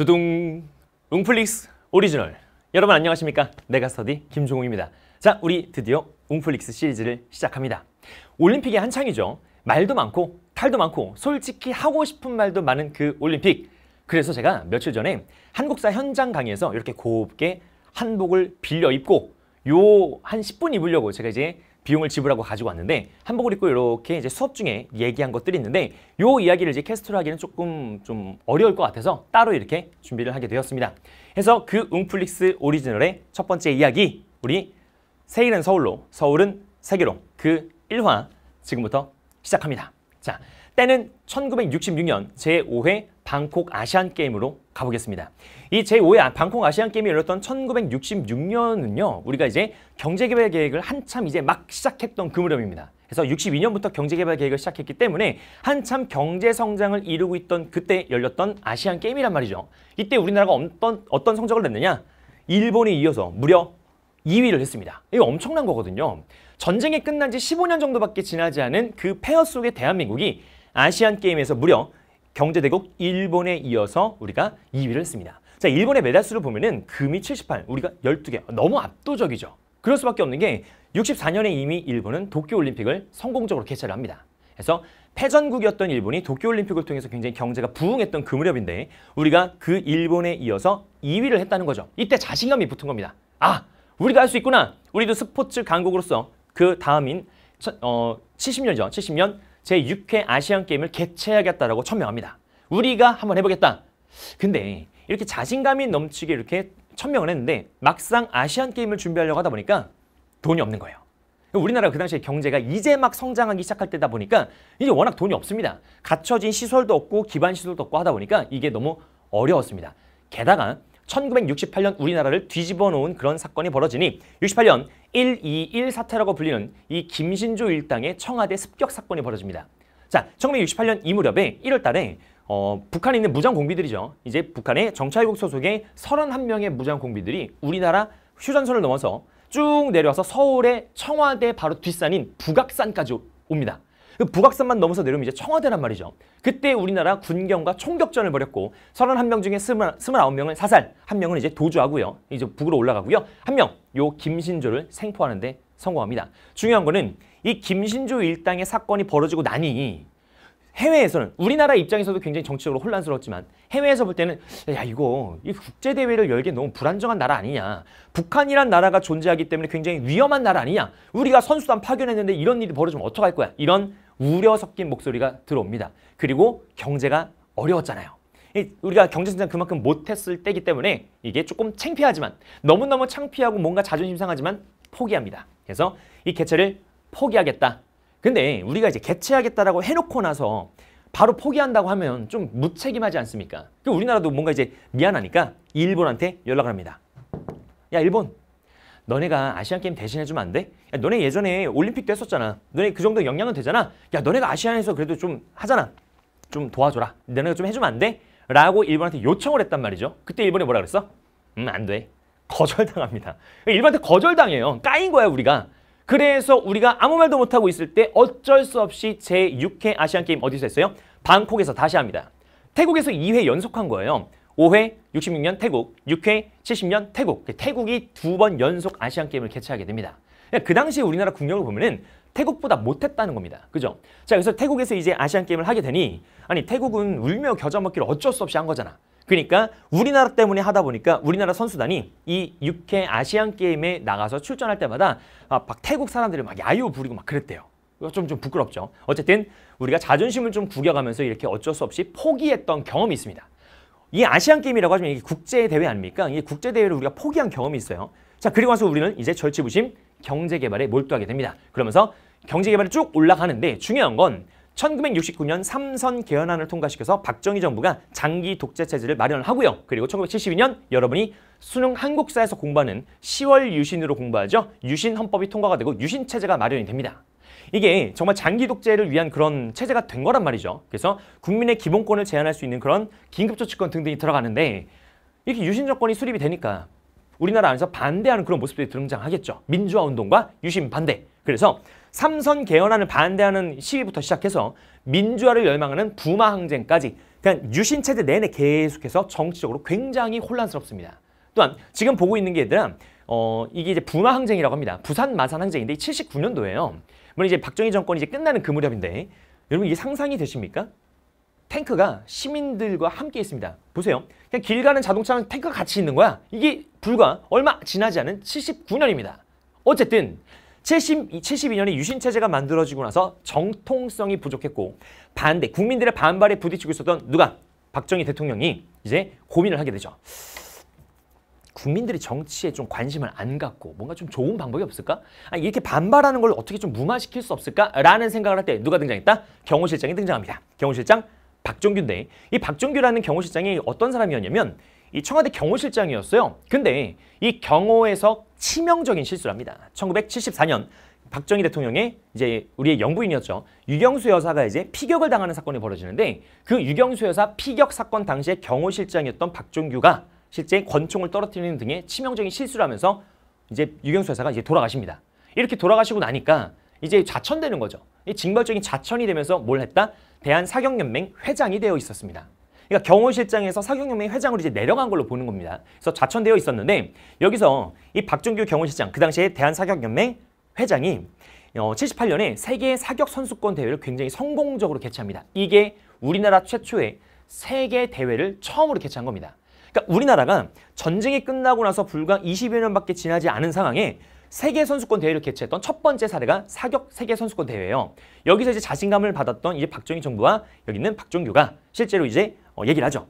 두둥 웅플릭스 오리지널 여러분 안녕하십니까 내가스터디 김종욱입니다 자 우리 드디어 웅플릭스 시리즈를 시작합니다 올림픽이 한창이죠 말도 많고 탈도 많고 솔직히 하고 싶은 말도 많은 그 올림픽 그래서 제가 며칠 전에 한국사 현장 강의에서 이렇게 곱게 한복을 빌려 입고 요 한 10분 입으려고 제가 이제 비용을 지불하고 가지고 왔는데 한복을 입고 이렇게 이제 수업 중에 얘기한 것들이 있는데 요 이야기를 이제 캐스트로 하기는 조금 좀 어려울 것 같아서 따로 이렇게 준비를 하게 되었습니다. 해서그 웅플릭스 오리지널의 첫 번째 이야기 우리 세일은 서울로 서울은 세계로 그 1화 지금부터 시작합니다. 자, 때는 1966년 제5회 방콕 아시안 게임으로 가보겠습니다. 이 제5회 아, 방콕 아시안 게임이 열렸던 1966년은요. 우리가 이제 경제개발 계획을 한참 이제 막 시작했던 그 무렵입니다. 그래서 62년부터 경제개발 계획을 시작했기 때문에 한참 경제 성장을 이루고 있던 그때 열렸던 아시안 게임이란 말이죠. 이때 우리나라가 어떤 어떤 성적을 냈느냐? 일본에 이어서 무려 2위를 했습니다. 이거 엄청난 거거든요. 전쟁이 끝난 지 15년 정도밖에 지나지 않은 그 폐허 속의 대한민국이 아시안 게임에서 무려 경제대국 일본에 이어서 우리가 2위를 했습니다 자, 일본의 메달 수를 보면은 금이 78, 우리가 12개. 너무 압도적이죠. 그럴 수밖에 없는 게 64년에 이미 일본은 도쿄올림픽을 성공적으로 개최를 합니다. 그래서 패전국이었던 일본이 도쿄올림픽을 통해서 굉장히 경제가 부흥했던 그 무렵인데 우리가 그 일본에 이어서 2위를 했다는 거죠. 이때 자신감이 붙은 겁니다. 아, 우리가 할 수 있구나. 우리도 스포츠 강국으로서 그 다음인 어, 70년 전, 70년 제6회 아시안게임을 개최하겠다라고 천명합니다. 우리가 한번 해보겠다. 근데 이렇게 자신감이 넘치게 이렇게 천명을 했는데 막상 아시안게임을 준비하려고 하다 보니까 돈이 없는 거예요. 우리나라 가그 당시에 경제가 이제 막 성장하기 시작할 때다 보니까 이제 워낙 돈이 없습니다. 갖춰진 시설도 없고 기반 시설도 없고 하다 보니까 이게 너무 어려웠습니다. 게다가 1968년 우리나라를 뒤집어 놓은 그런 사건이 벌어지니 68년 121 사태라고 불리는 이 김신조 일당의 청와대 습격 사건이 벌어집니다. 자, 1968년 이 무렵에 1월 달에 어, 북한에 있는 무장 공비들이죠. 이제 북한의 정찰국 소속의 31명의 무장 공비들이 우리나라 휴전선을 넘어서 쭉 내려와서 서울의 청와대 바로 뒷산인 북악산까지 옵니다. 그 북악산만 넘어서 내려오면 이제 청와대란 말이죠. 그때 우리나라 군경과 총격전을 벌였고 31명 중에 20, 29명은 사살, 한명은 이제 도주하고요. 이제 북으로 올라가고요. 한 명, 요 김신조를 생포하는데 성공합니다. 중요한 거는 이 김신조 일당의 사건이 벌어지고 나니 해외에서는 우리나라 입장에서도 굉장히 정치적으로 혼란스러웠지만 해외에서 볼 때는 야 이거 이 국제 대회를 열기 너무 불안정한 나라 아니냐 북한이란 나라가 존재하기 때문에 굉장히 위험한 나라 아니냐 우리가 선수단 파견했는데 이런 일이 벌어지면 어떡할 거야 이런 우려 섞인 목소리가 들어옵니다. 그리고 경제가 어려웠잖아요. 우리가 경제성장 그만큼 못했을 때이기 때문에 이게 조금 창피하지만 너무너무 창피하고 뭔가 자존심 상하지만 포기합니다. 그래서 이 개최를 포기하겠다. 근데 우리가 이제 개최하겠다라고 해놓고 나서 바로 포기한다고 하면 좀 무책임하지 않습니까? 그 우리나라도 뭔가 이제 미안하니까 일본한테 연락을 합니다. 야 일본 너네가 아시안게임 대신해주면 안 돼? 야, 너네 예전에 올림픽도 했었잖아. 너네 그 정도 역량은 되잖아. 야, 너네가 아시안에서 그래도 좀 하잖아. 좀 도와줘라. 너네가 좀 해주면 안 돼? 라고 일본한테 요청을 했단 말이죠. 그때 일본이 뭐라 그랬어? 음, 안 돼. 거절당합니다. 그러니까 일본한테 거절당해요. 까인 거야, 우리가. 그래서 우리가 아무 말도 못하고 있을 때 어쩔 수 없이 제6회 아시안게임 어디서 했어요? 방콕에서 다시 합니다. 태국에서 2회 연속한 거예요. 5회 66년 태국, 6회 70년 태국. 그 태국이 두 번 연속 아시안 게임을 개최하게 됩니다. 그당시 그러니까 그 우리나라 국력을 보면은 태국보다 못했다는 겁니다. 그죠? 자, 그래서 태국에서 이제 아시안 게임을 하게 되니 아니 태국은 울며 겨자 먹기를 어쩔 수 없이 한 거잖아. 그러니까 우리나라 때문에 하다 보니까 우리나라 선수단이 이 6회 아시안 게임에 나가서 출전할 때마다 아, 막 태국 사람들을막 야유 부리고 막 그랬대요. 좀, 좀 부끄럽죠. 어쨌든 우리가 자존심을 좀 구겨가면서 이렇게 어쩔 수 없이 포기했던 경험이 있습니다. 이 아시안 게임이라고 하면 이게 국제 대회 아닙니까? 이 국제 대회를 우리가 포기한 경험이 있어요. 자, 그리고 와서 우리는 이제 절치부심 경제 개발에 몰두하게 됩니다. 그러면서 경제 개발이 쭉 올라가는데 중요한 건 1969년 삼선 개헌안을 통과시켜서 박정희 정부가 장기 독재 체제를 마련을 하고요. 그리고 1972년 여러분이 수능 한국사에서 공부하는 10월 유신으로 공부하죠. 유신 헌법이 통과가 되고 유신 체제가 마련이 됩니다. 이게 정말 장기 독재를 위한 그런 체제가 된 거란 말이죠. 그래서 국민의 기본권을 제한할 수 있는 그런 긴급조치권 등등이 들어가는데 이렇게 유신 정권이 수립이 되니까 우리나라 안에서 반대하는 그런 모습들이 등장하겠죠. 민주화 운동과 유신 반대. 그래서 삼선 개헌안을 반대하는 시위부터 시작해서 민주화를 열망하는 부마 항쟁까지 그냥 그러니까 유신 체제 내내 계속해서 정치적으로 굉장히 혼란스럽습니다. 또한 지금 보고 있는 게 얘들아 어, 이게 이제 부마 항쟁이라고 합니다. 부산 마산 항쟁인데 79년도예요. 물론 이제 박정희 정권이 이제 끝나는 그 무렵인데 여러분 이게 상상이 되십니까? 탱크가 시민들과 함께 있습니다. 보세요. 그냥 길 가는 자동차랑 탱크가 같이 있는 거야. 이게 불과 얼마 지나지 않은 79년입니다. 어쨌든 70, 72년에 유신체제가 만들어지고 나서 정통성이 부족했고 반대, 국민들의 반발에 부딪히고 있었던 누가? 박정희 대통령이 이제 고민을 하게 되죠. 국민들이 정치에 좀 관심을 안 갖고 뭔가 좀 좋은 방법이 없을까? 아니, 이렇게 반발하는 걸 어떻게 좀 무마시킬 수 없을까? 라는 생각을 할 때 누가 등장했다? 경호실장이 등장합니다. 경호실장 박종규인데이 네. 박정규라는 경호실장이 어떤 사람이었냐면 이 청와대 경호실장이었어요. 근데 이 경호에서 치명적인 실수를 합니다. 1974년 박정희 대통령의 이제 우리의 영부인이었죠. 유경수 여사가 이제 피격을 당하는 사건이 벌어지는데 그 유경수 여사 피격 사건 당시에 경호실장이었던 박종규가 실제 권총을 떨어뜨리는 등의 치명적인 실수를 하면서 이제 유경수 회사가 이제 돌아가십니다. 이렇게 돌아가시고 나니까 이제 좌천되는 거죠. 이 징벌적인 좌천이 되면서 뭘 했다? 대한사경연맹 회장이 되어 있었습니다. 그러니까 경호실장에서 사경연맹 회장으로 이제 내려간 걸로 보는 겁니다. 그래서 좌천되어 있었는데 여기서 이 박종규 경호실장 그 당시에 대한사격연맹 회장이 어, 78년에 세계 사격 선수권 대회를 굉장히 성공적으로 개최합니다. 이게 우리나라 최초의 세계 대회를 처음으로 개최한 겁니다. 그러니까 우리나라가 전쟁이 끝나고 나서 불과 20여 년밖에 지나지 않은 상황에 세계 선수권 대회를 개최했던 첫 번째 사례가 사격 세계 선수권 대회예요. 여기서 이제 자신감을 받았던 이제 박정희 정부와 여기 있는 박종규가 실제로 이제 어, 얘기를 하죠.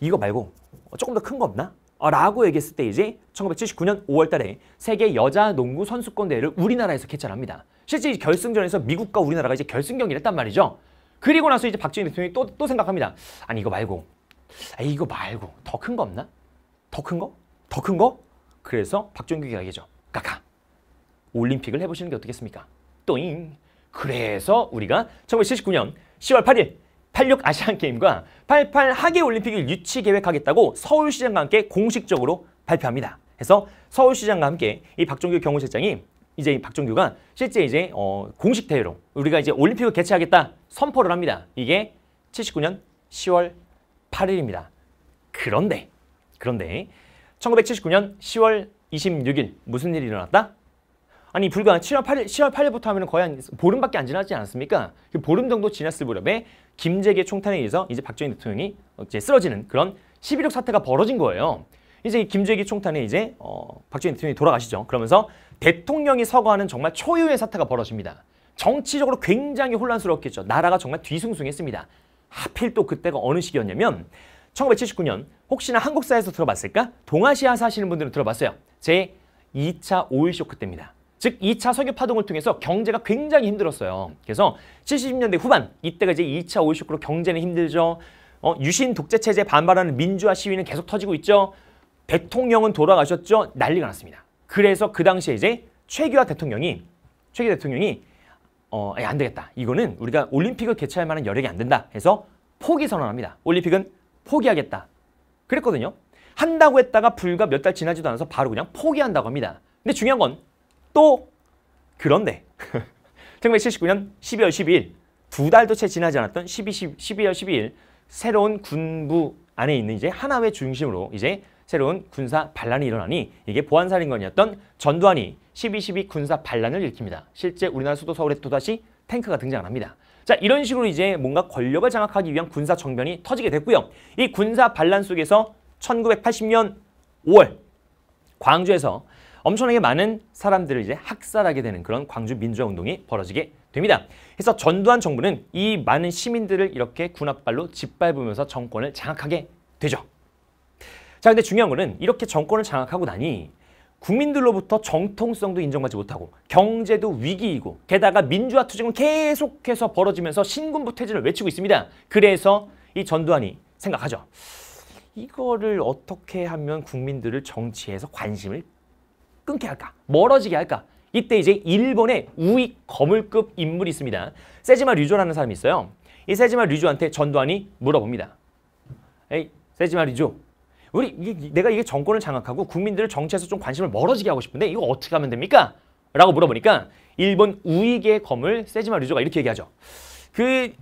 이거 말고 어, 조금 더 큰 거 없나? 어, 라고 얘기했을 때 이제 1979년 5월 달에 세계 여자 농구 선수권 대회를 우리나라에서 개최 합니다. 실제 결승전에서 미국과 우리나라가 이제 결승 경기를 했단 말이죠. 그리고 나서 이제 박정희 대통령이 또, 또 생각합니다. 아니 이거 말고 에이, 아, 거 말고 더 큰 거 없나? 더 큰 거? 더 큰 거? 그래서 박종규가 얘기죠. 까까. 올림픽을 해보시는 게 어떻겠습니까? 또잉. 그래서 우리가 1979년 10월 8일 86 아시안게임과 88 하계올림픽을 유치 계획하겠다고 서울시장과 함께 공식적으로 발표합니다. 그래서 서울시장과 함께 이 박종규 경호실장이 이제 이 박종규가 실제 이제 어 공식 대회로 우리가 이제 올림픽을 개최하겠다 선포를 합니다. 이게 79년 10월 8일입니다. 그런데 그런데 1979년 10월 26일 무슨 일이 일어났다? 아니 불과 7월 8일, 1 0월 8일부터 하면 거의 한 보름밖에 안 지나지 않았습니까? 그 보름 정도 지났을 무렵에 김재계 총탄에 의해서 이제 박정희 대통령이 이제 쓰러지는 그런 11.6 사태가 벌어진 거예요. 이제 김재기 총탄에 이제 어, 박정희 대통령이 돌아가시죠. 그러면서 대통령이 서거하는 정말 초유의 사태가 벌어집니다. 정치적으로 굉장히 혼란스럽겠죠. 나라가 정말 뒤숭숭했습니다. 하필 또 그때가 어느 시기였냐면 1979년 혹시나 한국사에서 들어봤을까? 동아시아 사시는 분들은 들어봤어요. 제 2차 오일쇼크 때입니다. 즉 2차 석유 파동을 통해서 경제가 굉장히 힘들었어요. 그래서 70년대 후반 이때가 이제 2차 오일쇼크로 경제는 힘들죠. 어, 유신 독재 체제 반발하는 민주화 시위는 계속 터지고 있죠. 대통령은 돌아가셨죠. 난리가 났습니다. 그래서 그 당시에 이제 최규하 대통령이 최규 대통령이 어, 아니, 안 되겠다. 이거는 우리가 올림픽을 개최할 만한 여력이 안 된다. 해서 포기 선언합니다. 올림픽은 포기하겠다. 그랬거든요. 한다고 했다가 불과 몇 달 지나지도 않아서 바로 그냥 포기한다고 합니다. 근데 중요한 건 또 그런데 1979년 12월 12일 두 달도 채 지나지 않았던 12, 12월 12일 새로운 군부 안에 있는 이제 하나회 중심으로 이제 새로운 군사 반란이 일어나니 이게 보안살인관이었던 전두환이 12.12 군사 반란을 일으킵니다. 실제 우리나라 수도 서울에 또다시 탱크가 등장합니다. 자 이런 식으로 이제 뭔가 권력을 장악하기 위한 군사 정변이 터지게 됐고요. 이 군사 반란 속에서 1980년 5월 광주에서 엄청나게 많은 사람들을 이제 학살하게 되는 그런 광주 민주화 운동이 벌어지게 됩니다. 그래서 전두환 정부는 이 많은 시민들을 이렇게 군합발로 짓밟으면서 정권을 장악하게 되죠. 자 근데 중요한 거는 이렇게 정권을 장악하고 나니 국민들로부터 정통성도 인정받지 못하고 경제도 위기이고 게다가 민주화 투쟁은 계속해서 벌어지면서 신군부 퇴진을 외치고 있습니다. 그래서 이 전두환이 생각하죠. 이거를 어떻게 하면 국민들을 정치에서 관심을 끊게 할까? 멀어지게 할까? 이때 이제 일본의 우익 거물급 인물이 있습니다. 세지마 류조라는 사람이 있어요. 이 세지마 류조한테 전두환이 물어봅니다. 에이, 세지마 류조, 우리 이게, 내가 이게 정권을 장악하고 국민들을 정치에서 좀 관심을 멀어지게 하고 싶은데 이거 어떻게 하면 됩니까? 라고 물어보니까 일본 우익의 검을 세지마 류조가 이렇게 얘기하죠. 그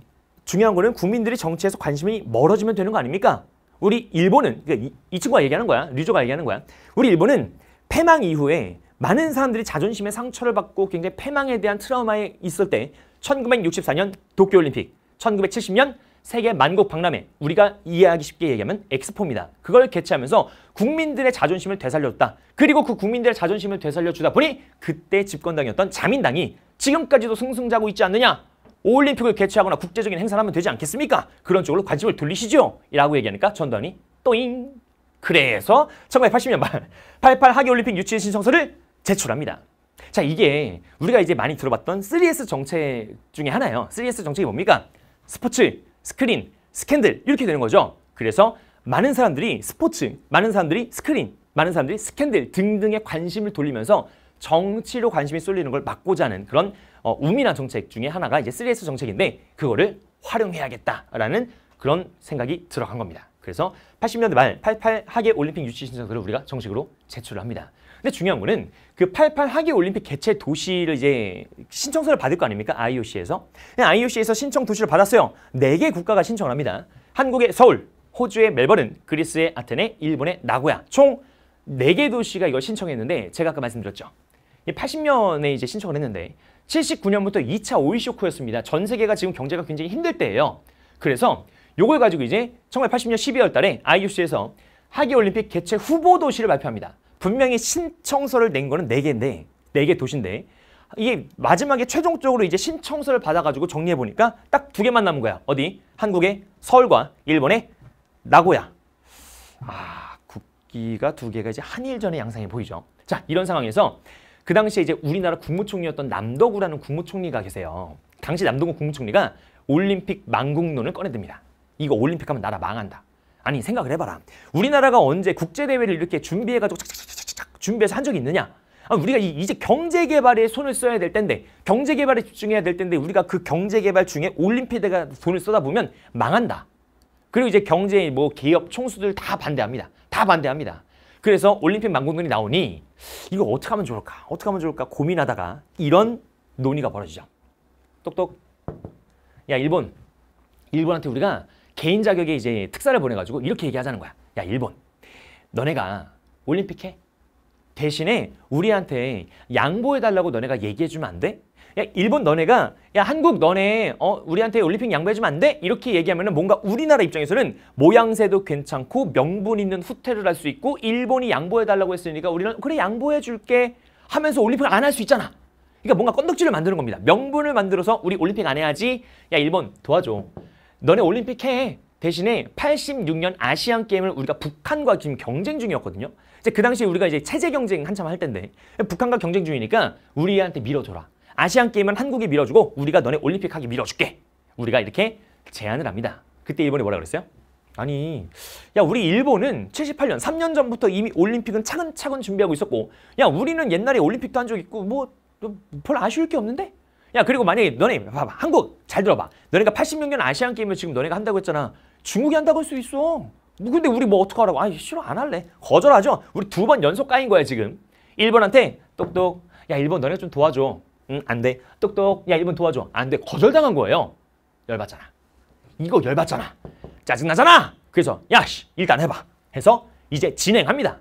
중요한 거는 국민들이 정치에서 관심이 멀어지면 되는 거 아닙니까? 우리 일본은 그러니까 이, 이 친구가 얘기하는 거야. 류조가 얘기하는 거야. 우리 일본은 패망 이후에 많은 사람들이 자존심에 상처를 받고 굉장히 패망에 대한 트라우마에 있을 때 1964년 도쿄올림픽, 1970년 세계 만국 박람회 우리가 이해하기 쉽게 얘기하면 엑스포입니다. 그걸 개최하면서 국민들의 자존심을 되살렸다. 그리고 그 국민들의 자존심을 되살려주다 보니 그때 집권당이었던 자민당이 지금까지도 승승자고 있지 않느냐? 올림픽을 개최하거나 국제적인 행사를 하면 되지 않겠습니까? 그런 쪽으로 관심을 돌리시죠. 라고 얘기하니까 전두환이 또잉. 그래서 1980년 말 88 하계올림픽 유치인 신청서를 제출합니다. 자 이게 우리가 이제 많이 들어봤던 3S 정책 중에 하나예요. 3S 정책이 뭡니까? 스포츠, 스크린, 스캔들 이렇게 되는 거죠. 그래서 많은 사람들이 스포츠, 많은 사람들이 스크린, 많은 사람들이 스캔들 등등의 관심을 돌리면서 정치로 관심이 쏠리는 걸 막고자 하는 그런 어, 우미한 정책 중에 하나가 이제 3S 정책인데 그거를 활용해야겠다라는 그런 생각이 들어간 겁니다. 그래서 80년대 말88 하계 올림픽 유치 신청서를 우리가 정식으로 제출을 합니다. 근데 중요한 거는 그 88 하계 올림픽 개최 도시를 이제 신청서를 받을 거 아닙니까? IOC에서. IOC에서 네, 신청 도시를 받았어요. 네개 국가가 신청을 합니다. 한국의 서울, 호주의 멜버른, 그리스의 아테네, 일본의 나고야. 총 네 개 도시가 이걸 신청했는데 제가 아까 말씀드렸죠. 80년에 이제 신청을 했는데 79년부터 2차 오일 쇼크였습니다. 전 세계가 지금 경제가 굉장히 힘들 때예요. 그래서 요걸 가지고 이제 1980년 12월 달에 IOC에서 하계올림픽 개최 후보 도시를 발표합니다. 분명히 신청서를 낸 거는 네개인데 네 개 도시인데 이게 마지막에 최종적으로 이제 신청서를 받아가지고 정리해보니까 딱 두 개만 남은 거야. 어디? 한국의 서울과 일본의 나고야. 아, 국기가 두 개가 이제 한일전의 양상이 보이죠. 자, 이런 상황에서 그 당시에 이제 우리나라 국무총리였던 남덕우라는 국무총리가 계세요. 당시 남동국 국무총리가 올림픽 망국론을 꺼내듭니다. 이거 올림픽 하면 나라 망한다. 아니 생각을 해봐라. 우리나라가 언제 국제대회를 이렇게 준비해가지고 착착착착착 준비해서 한 적이 있느냐? 아, 우리가 이, 이제 경제개발에 손을 써야 될 텐데 경제개발에 집중해야 될 텐데 우리가 그 경제개발 중에 올림픽에가 돈을 쏟아보면 망한다. 그리고 이제 경제 뭐 기업 총수들 다 반대합니다. 다 반대합니다. 그래서 올림픽 망공론이 나오니 이거 어떻게 하면 좋을까? 어떻게 하면 좋을까? 고민하다가 이런 논의가 벌어지죠. 똑똑. 야 일본. 일본한테 우리가 개인 자격에 이제 특사를 보내가지고 이렇게 얘기하자는 거야. 야 일본 너네가 올림픽 해? 대신에 우리한테 양보해달라고 너네가 얘기해주면 안 돼? 야 일본 너네가 야 한국 너네 어 우리한테 올림픽 양보해주면 안 돼? 이렇게 얘기하면 뭔가 우리나라 입장에서는 모양새도 괜찮고 명분 있는 후퇴를 할 수 있고 일본이 양보해달라고 했으니까 우리는 그래 양보해줄게 하면서 올림픽을 안 할 수 있잖아. 그러니까 뭔가 껀덕지를 만드는 겁니다. 명분을 만들어서 우리 올림픽 안 해야지. 야 일본 도와줘. 너네 올림픽 해. 대신에 86년 아시안 게임을 우리가 북한과 지금 경쟁 중이었거든요. 이제 그 당시에 우리가 이제 체제 경쟁 한참 할때데 북한과 경쟁 중이니까 우리한테 밀어줘라. 아시안 게임은 한국이 밀어주고 우리가 너네 올림픽 하기 밀어줄게. 우리가 이렇게 제안을 합니다. 그때 일본이 뭐라 그랬어요? 아니, 야 우리 일본은 78년, 3년 전부터 이미 올림픽은 차근차근 준비하고 있었고 야 우리는 옛날에 올림픽도 한 적 있고 뭐별 뭐, 아쉬울 게 없는데? 야 그리고 만약에 너네 봐봐 한국 잘 들어봐 너네가 86년 아시안 게임을 지금 너네가 한다고 했잖아 중국이 한다고 할 수 있어 근데 우리 뭐 어떡하라고 아니 싫어 안 할래 거절하죠 우리 두 번 연속 까인 거야 지금 일본한테 똑똑 야 일본 너네 좀 도와줘 응 안돼 똑똑 야 일본 도와줘 안돼 거절당한 거예요 열받잖아 이거 열받잖아 짜증나잖아 그래서 야씨 일단 해봐 해서 이제 진행합니다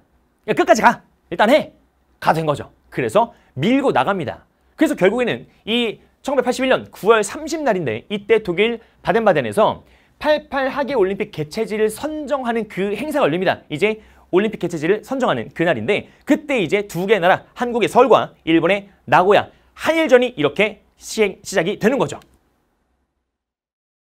야 끝까지 가 일단 해가 된 거죠 그래서 밀고 나갑니다 그래서 결국에는 이 1981년 9월 30날인데 이때 독일 바덴바덴에서 88 하계 올림픽 개최지를 선정하는 그 행사가 열립니다. 이제 올림픽 개최지를 선정하는 그날인데 그때 이제 두개의 나라 한국의 서울과 일본의 나고야 한일전이 이렇게 시행, 시작이 되는 거죠.